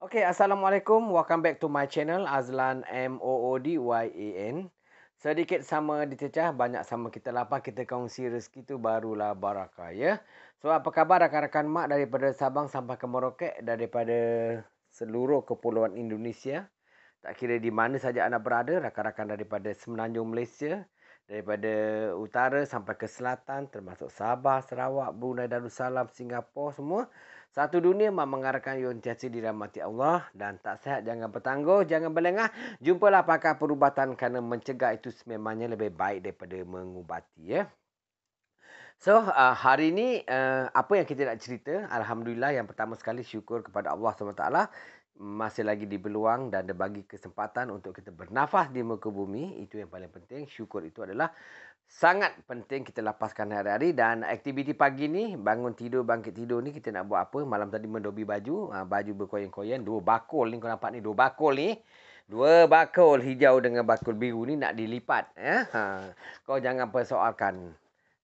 Okay, Assalamualaikum. Welcome back to my channel, Azlan M-O-O-D-Y-A-N. Sedikit sama dicecah, banyak sama kita lapar, kita kongsi rezeki tu barulah barakah, ya. So, apa khabar rakan-rakan mak daripada Sabang sampai ke Merauke, daripada seluruh kepulauan Indonesia. Tak kira di mana saja anda berada, rakan-rakan daripada Semenanjung Malaysia, daripada utara sampai ke selatan termasuk Sabah, Sarawak, Brunei Darussalam, Singapura semua. Satu dunia memengarakan Yun Tiasi dirahmati Allah dan tak sehat jangan bertangguh, jangan belengah, Jumpalah pakar perubatan kerana mencegah itu sememangnya lebih baik daripada mengubati. Ya. So uh, hari ini uh, apa yang kita nak cerita Alhamdulillah yang pertama sekali syukur kepada Allah SWT masih lagi di dibeluang dan bagi kesempatan untuk kita bernafas di muka bumi. Itu yang paling penting. Syukur itu adalah sangat penting kita lepaskan hari-hari. Dan aktiviti pagi ni, bangun tidur, bangkit tidur ni kita nak buat apa? Malam tadi mendobi baju. Ha, baju berkoyang koyen Dua bakul ni kau nampak ni. Dua bakul ni. Dua bakul hijau dengan bakul biru ni nak dilipat. Ya? Ha, kau jangan persoalkan.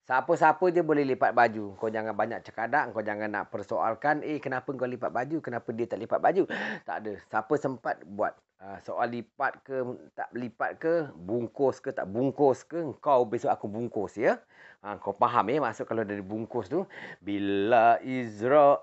Siapa-siapa dia boleh lipat baju. Kau jangan banyak cekadak. Kau jangan nak persoalkan. Eh, kenapa kau lipat baju? Kenapa dia tak lipat baju? Tak ada. Siapa sempat buat. Ah, soal lipat ke tak lipat ke, bungkus ke tak bungkus ke, kau besok aku bungkus ya. Ha, kau faham ya maksud kalau dari bungkus tu. Bila Israel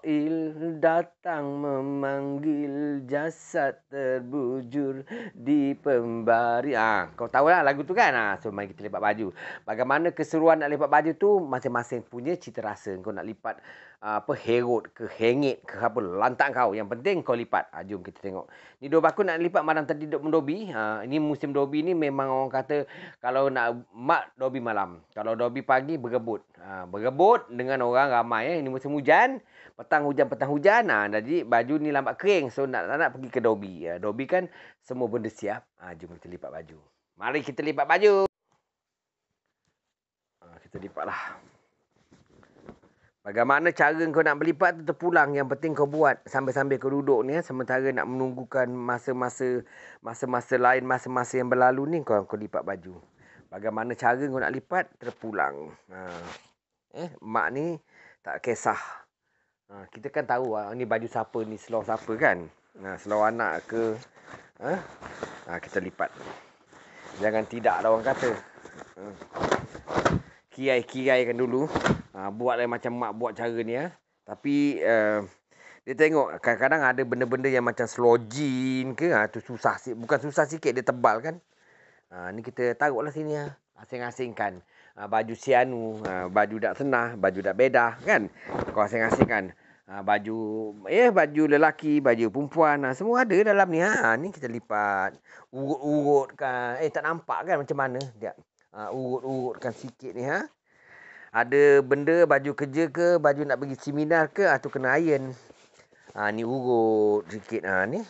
datang memanggil jasad terbujur di pembari. Ha, kau tahu lah lagu tu kan? Ha, so mari kita lipat baju. Bagaimana keseruan nak lipat baju tu, masing-masing punya cita rasa. Kau nak lipat apa herut ke hengit ke apa lantak kau yang penting kau lipat ha, jom kita tengok ni dua bakun nak lipat malam tadi dok mendobi ha, ini musim dobi ni memang orang kata kalau nak mak dobi malam kalau dobi pagi bergebut ha, ah, bergebut dengan orang ramai eh. ini musim hujan petang hujan petang hujan ha, jadi baju ni lambat kering so nak nak, pergi ke dobi ha, dobi kan semua benda siap ha, jom kita lipat baju mari kita lipat baju ha, kita lipatlah lah Bagaimana cara kau nak berlipat tu terpulang. Yang penting kau buat sambil-sambil kau duduk ni. Eh, sementara nak menunggukan masa-masa masa-masa lain, masa-masa yang berlalu ni kau kau lipat baju. Bagaimana cara kau nak lipat terpulang. Ha. Eh, mak ni tak kisah. Ha, kita kan tahu ha, ni baju siapa ni, seluar siapa kan. Ha, seluar anak ke. Ha? ha kita lipat. Jangan tidak lah orang kata. Ha. Kiai-kiai kan dulu. Ha, buat buatlah macam mak buat cara ni ya. Tapi uh, dia tengok kadang-kadang ada benda-benda yang macam slow jean ke ha, tu susah sikit. Bukan susah sikit dia tebal kan. Ha, ni kita lah sini ya. Ha. Asing-asingkan. Ha, baju sianu, ha, baju dak senah, baju dak beda kan. Kau asing-asingkan. Ha, baju eh baju lelaki, baju perempuan ha, semua ada dalam ni. Ha, ni kita lipat. Urut-urutkan. Eh tak nampak kan macam mana dia. Ha, urut-urutkan sikit ni ha ada benda baju kerja ke baju nak pergi seminar ke atau ah, kena iron ah ni urut sikit ah ni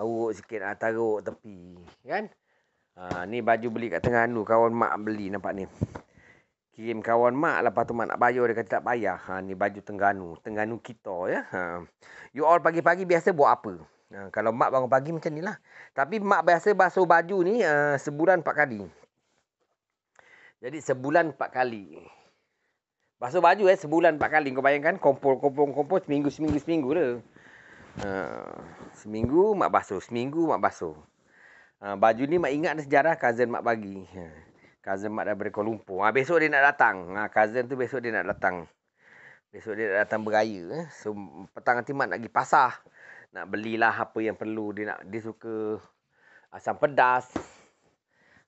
ah, urut sikit ah taruk tepi kan ah ni baju beli kat tengah anu kawan mak beli nampak ni kirim kawan mak lah patut mak nak bayar dia kata tak bayar ha ah, ni baju tengganu tengganu kita ya ha you all pagi-pagi biasa buat apa ha, kalau mak bangun pagi macam ni lah. tapi mak biasa basuh baju ni uh, sebulan 4 kali jadi sebulan 4 kali Basuh baju eh sebulan empat kali. Kau bayangkan kompor, kompor, kompor seminggu, seminggu, seminggu le. Uh, ah, seminggu mak basuh, seminggu mak basuh. Uh, baju ni mak ingat sejarah cousin mak bagi. Uh, cousin mak dah berkau lumpur. Ha, besok dia nak datang. Ha, cousin tu besok dia nak datang. Besok dia nak datang beraya. Eh. So, petang nanti mak nak pergi pasar. Nak belilah apa yang perlu. Dia nak dia suka asam pedas.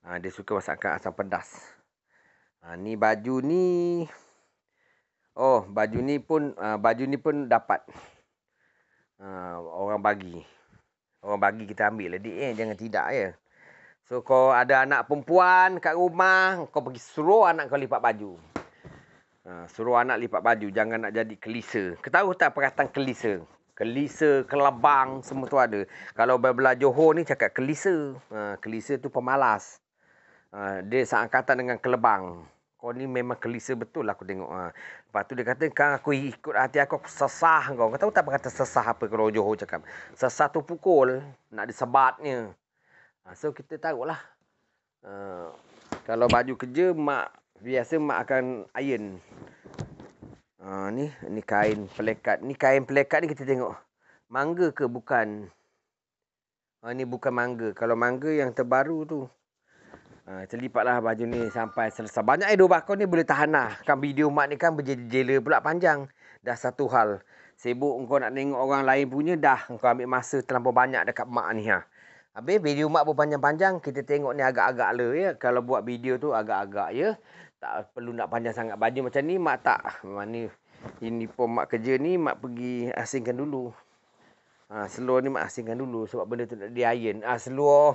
Ha, dia suka masakan asam pedas. Ha, ni baju ni... Oh, baju ni pun uh, baju ni pun dapat. Uh, orang bagi. Orang bagi kita ambil lah dik eh. Jangan tidak ya. So, kau ada anak perempuan kat rumah. Kau pergi suruh anak kau lipat baju. Uh, suruh anak lipat baju. Jangan nak jadi kelisa. Ketahu tak perkataan kelisa? Kelisa, kelabang, semua tu ada. Kalau belah Johor ni cakap kelisa. Uh, kelisa tu pemalas. Uh, dia seangkatan dengan Kelebang kau ni memang kelisa betul lah aku tengok. Ha. Lepas tu dia kata, kan aku ikut hati aku, aku sesah kau. Kau tahu tak apa kata sesah apa kalau Johor cakap. Sesah tu pukul, nak disebatnya. Ha, so, kita tahu lah. Ha, kalau baju kerja, mak biasa mak akan iron. Ha, ni, ni kain pelekat. Ni kain pelekat ni kita tengok. Mangga ke bukan? Ha, ni bukan mangga. Kalau mangga yang terbaru tu. Ha, terlipatlah baju ni sampai selesai. Banyak idol bakal ni boleh tahan lah. Kan video mak ni kan berjela pula panjang. Dah satu hal. Sibuk kau nak tengok orang lain punya dah. Kau ambil masa terlalu banyak dekat mak ni. Ha. Habis video mak pun panjang-panjang. Kita tengok ni agak-agak le ya. Kalau buat video tu agak-agak ya. Tak perlu nak panjang sangat baju macam ni. Mak tak. Memang ni. Ini pun mak kerja ni. Mak pergi asingkan dulu. Ha, seluar ni mak asingkan dulu. Sebab benda tu nak di iron. Ha, seluar.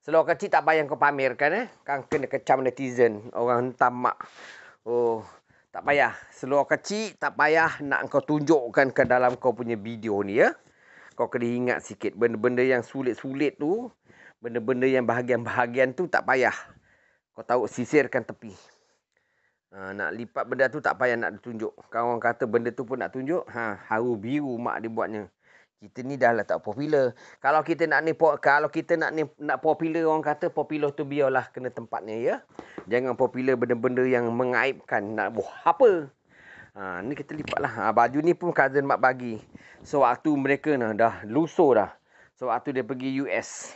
Seluruh kecil tak payah kau pamerkan eh. Kan kena kecam netizen. Orang tamak. Oh. Tak payah. Seluruh kecil tak payah nak kau tunjukkan ke dalam kau punya video ni ya. Kau kena ingat sikit. Benda-benda yang sulit-sulit tu. Benda-benda yang bahagian-bahagian tu tak payah. Kau tahu sisirkan tepi. Ha, nak lipat benda tu tak payah nak tunjuk. Kau orang kata benda tu pun nak tunjuk. Ha, haru biru mak dia buatnya kita ni dah lah tak popular. Kalau kita nak ni kalau kita nak ni nak popular orang kata popular tu biarlah kena tempatnya ya. Jangan popular benda-benda yang mengaibkan nak buah apa. Ha, ni kita lipat lah. Ha, baju ni pun cousin Mak bagi. Sewaktu so, mereka nah, dah lusuh dah. Sewaktu so, dia pergi US.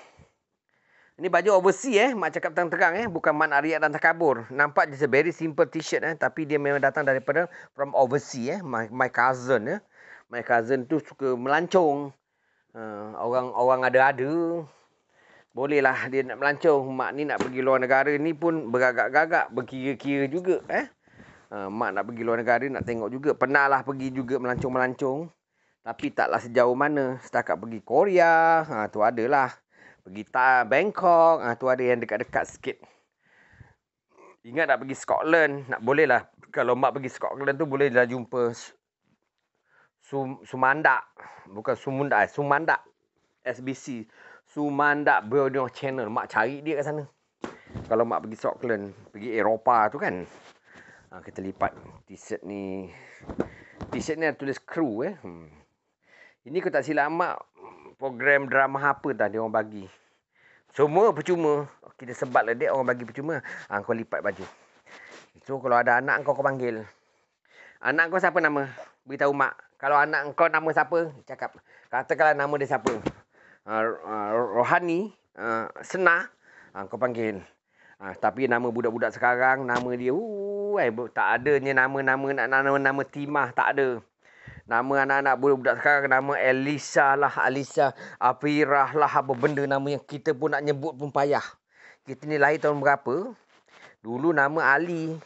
Ini baju overseas eh. Mak cakap terang-terang eh. Bukan Mak Ariat dan Takabur. Nampak je very simple t-shirt eh. Tapi dia memang datang daripada from overseas eh. My, my cousin eh my cousin tu suka melancung, Uh, eh, orang orang ada-ada. Bolehlah dia nak melancung. Mak ni nak pergi luar negara ni pun beragak-agak, berkira-kira juga eh. Uh, mak nak pergi luar negara nak tengok juga. Pernahlah pergi juga melancung melancung, Tapi taklah sejauh mana. Setakat pergi Korea, ha, tu adalah. Pergi ta Bangkok, ha, tu ada yang dekat-dekat sikit. Ingat nak pergi Scotland. Nak bolehlah. Kalau mak pergi Scotland tu bolehlah jumpa Sum, Sumandak. Bukan Sumunda. Eh, Sumandak. SBC. Sumandak Building Channel. Mak cari dia kat sana. Kalau mak pergi Scotland. Pergi Eropah tu kan. Ha, kita lipat t-shirt ni. T-shirt ni ada tulis kru eh. Hmm. Ini kau tak silap mak. Program drama apa dah dia orang bagi. Semua percuma. Kita sebat lah dia orang bagi percuma. Ha, kau lipat baju. So kalau ada anak kau kau panggil. Anak kau siapa nama? Beritahu mak kalau anak kau nama siapa cakap kata kalau nama dia siapa uh, uh, rohani uh, sena uh, kau panggil uh, tapi nama budak-budak sekarang nama dia uh, eh, tak adanya nama-nama nak nama-nama timah tak ada Nama anak-anak budak-budak sekarang nama Elisa lah, Alisa, Afirah lah, apa benda nama yang kita pun nak nyebut pun payah. Kita ni lahir tahun berapa? Dulu nama Ali,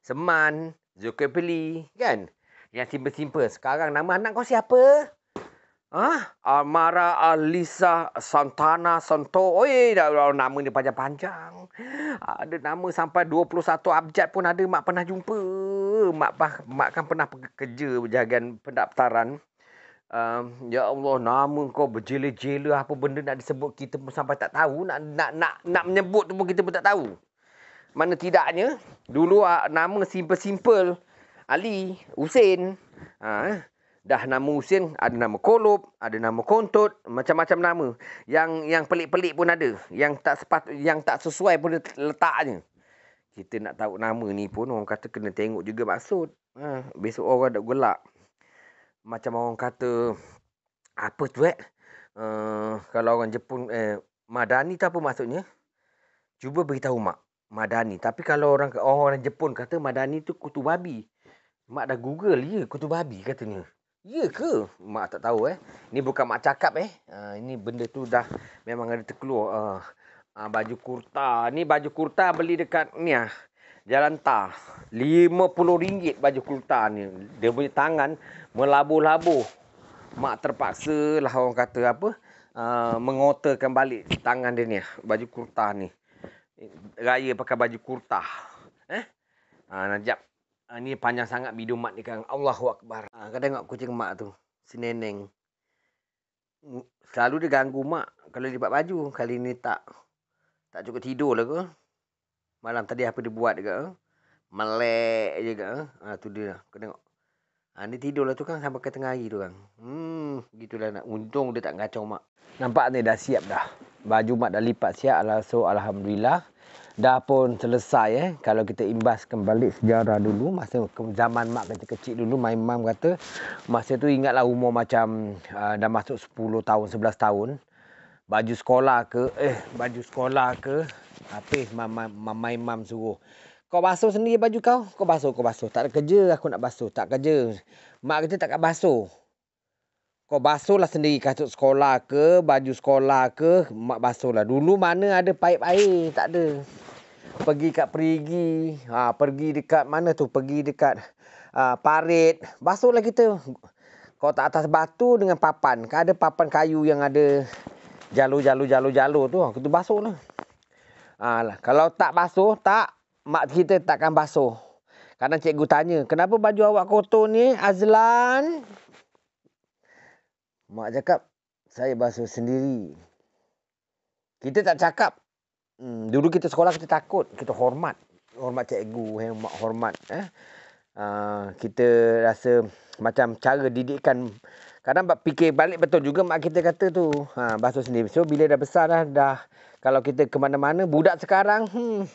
Seman, Zulkifli, kan? Yang simple-simple. Sekarang nama anak kau siapa? Ha? Amara Alisa Santana Santo. Oi, nama ni panjang-panjang. Ada nama sampai 21 abjad pun ada mak pernah jumpa. Mak mak kan pernah kerja jagaan pendaftaran. Um, ya Allah, nama kau berjela-jela apa benda nak disebut kita pun sampai tak tahu. Nak nak nak, nak menyebut tu pun kita pun tak tahu. Mana tidaknya, dulu ah, nama simple-simple. Ali, Husin. Ha, eh? dah nama Husin, ada nama Kolob, ada nama Kontot, macam-macam nama. Yang yang pelik-pelik pun ada. Yang tak sepat, yang tak sesuai pun letaknya. Kita nak tahu nama ni pun orang kata kena tengok juga maksud. Ha, besok orang dah gelak. Macam orang kata, apa tu eh? Uh, kalau orang Jepun, eh, Madani tu apa maksudnya? Cuba beritahu mak. Madani. Tapi kalau orang orang Jepun kata Madani tu kutu babi. Mak dah google ya kutu babi katanya. Ya ke? Mak tak tahu eh. Ini bukan mak cakap eh. Uh, ini benda tu dah memang ada terkeluar. Uh, uh, baju kurta. Ni baju kurta beli dekat ni lah. Jalan Ta. RM50 baju kurta ni. Dia punya tangan melabur-labur. Mak terpaksa lah orang kata apa. Uh, mengotakan balik tangan dia ni lah. Baju kurta ni. Raya pakai baju kurta. Eh? Uh, Najab. Uh, ni panjang sangat video mat ni kan. Allahu Akbar. Uh, kau tengok kucing mak tu. Si neneng. Selalu dia ganggu mak. Kalau dia buat baju. Kali ni tak. Tak cukup tidur lah ke. Malam tadi apa dia buat dekat. Melek je dekat. Ah, ha, tu dia lah. Kau tengok. Ha, dia tidur lah tu kan sampai ke tengah hari tu kan. Hmm. gitulah nak. Untung dia tak ngacau mak. Nampak ni dah siap dah. Baju mak dah lipat siap. Lah. So Alhamdulillah dah pun selesai eh kalau kita imbas kembali sejarah dulu masa zaman mak kita kecil dulu my mam kata masa tu ingatlah umur macam uh, dah masuk 10 tahun 11 tahun baju sekolah ke eh baju sekolah ke apa eh, mam my mum suruh kau basuh sendiri baju kau kau basuh kau basuh tak ada kerja aku nak basuh tak kerja mak kita tak kat basuh kau basuh lah sendiri kasut sekolah ke, baju sekolah ke, mak basuh lah. Dulu mana ada paip air, tak ada. Pergi kat perigi, ha, pergi dekat mana tu, pergi dekat ha, parit, basuhlah kita. Kau tak atas batu dengan papan, kau ada papan kayu yang ada jalur-jalur-jalur-jalur tu, ha, kau tu basuhlah. Ha, lah. kalau tak basuh, tak, mak kita takkan basuh. Kadang cikgu tanya, kenapa baju awak kotor ni, Azlan? Mak cakap, saya basuh sendiri. Kita tak cakap. Hmm, dulu kita sekolah, kita takut. Kita hormat. Hormat cikgu, eh, mak hormat. Eh. Uh, kita rasa macam cara didikan. Kadang fikir balik betul juga mak kita kata tu. Ha, basuh sendiri. So, bila dah besar dah, dah kalau kita ke mana-mana, budak sekarang, hmm,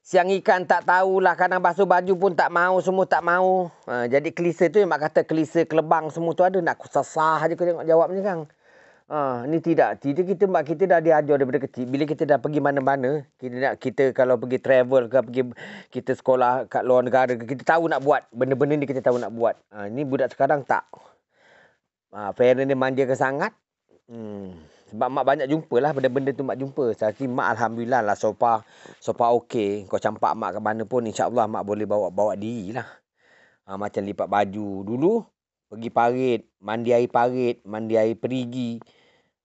Siang ikan tak tahulah. Kadang basuh baju pun tak mau, Semua tak mau. Ha, jadi kelisa tu yang Mak kata kelisa kelebang semua tu ada. Nak aku sasah je aku tengok jawabnya kan. Ha, ni tidak. Tidak kita mak kita dah diajar daripada kecil. Bila kita dah pergi mana-mana. Kita nak kita kalau pergi travel ke pergi kita sekolah kat luar negara ke. Kita tahu nak buat. Benda-benda ni kita tahu nak buat. Ha, ni budak sekarang tak. Ha, Fairan ni manjakan sangat. Hmm sebab mak banyak jumpalah benda-benda tu mak jumpa. Tapi mak alhamdulillah lah sofa sofa okey. Kau campak mak ke mana pun Insyaallah mak boleh bawa bawa lah. Ha, macam lipat baju dulu pergi parit, mandi air parit, mandi air perigi.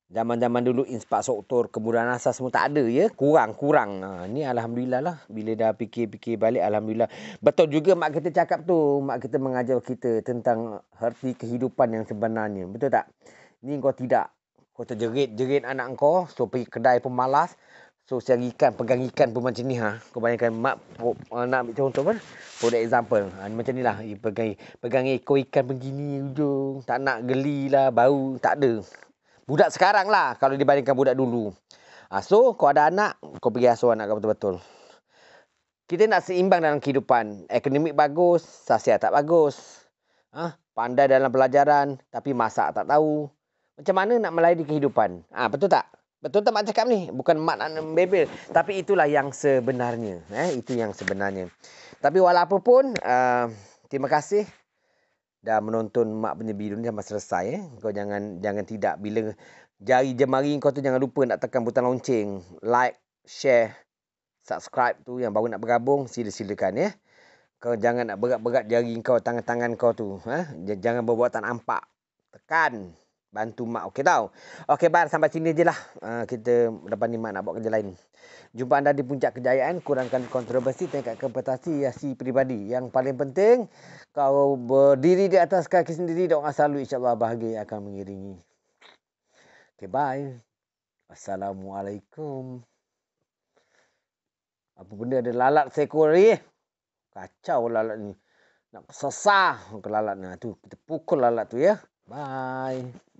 Zaman-zaman dulu inspak soktor, kemudahan asas semua tak ada ya. Kurang, kurang. Ha, ni Alhamdulillah lah. Bila dah fikir-fikir balik Alhamdulillah. Betul juga mak kita cakap tu. Mak kita mengajar kita tentang herti kehidupan yang sebenarnya. Betul tak? Ni kau tidak. Kau terjerit-jerit anak kau. So, pergi kedai pun malas. So, siang ikan, pegang ikan pun macam ni. Ha. Kau bayangkan mak uh, nak ambil contoh pun. For the example. Ha, macam ni lah. Pegang, pegang ekor ikan begini ujung. Tak nak geli lah. Bau. Tak ada. Budak sekarang lah. Kalau dibandingkan budak dulu. Ha, so, kau ada anak. Kau pergi asuh anak kau betul-betul. Kita nak seimbang dalam kehidupan. Ekonomik bagus. Sasya tak bagus. Ha? Pandai dalam pelajaran. Tapi masak tak tahu. Macam mana nak melayari kehidupan? Ah ha, betul tak? Betul tak mak cakap ni? Bukan mak nak bebel, Tapi itulah yang sebenarnya. Eh, itu yang sebenarnya. Tapi walaupun, uh, terima kasih dah menonton mak punya video ni sampai selesai. Eh. Kau jangan jangan tidak. Bila jari jemari kau tu jangan lupa nak tekan butang lonceng. Like, share, subscribe tu yang baru nak bergabung. Sila-silakan ya. Eh. Kau jangan nak berat-berat jari kau, tangan-tangan kau tu. Eh. Jangan berbuat tak nampak. Tekan. Bantu mak okey tau. Okey bar sampai sini je lah. Uh, kita lepas ni mak nak buat kerja lain. Jumpa anda di puncak kejayaan. Kurangkan kontroversi. Tengok kompetensi si peribadi. Yang paling penting. Kau berdiri di atas kaki sendiri. Doa selalu insyaAllah bahagia akan mengiringi. Okey bye. Assalamualaikum. Apa benda ada lalat sekuri. Eh? Kacau lalat ni. Nak sesah kelalat ni. Ha, tu, kita pukul lalat tu ya. Bye.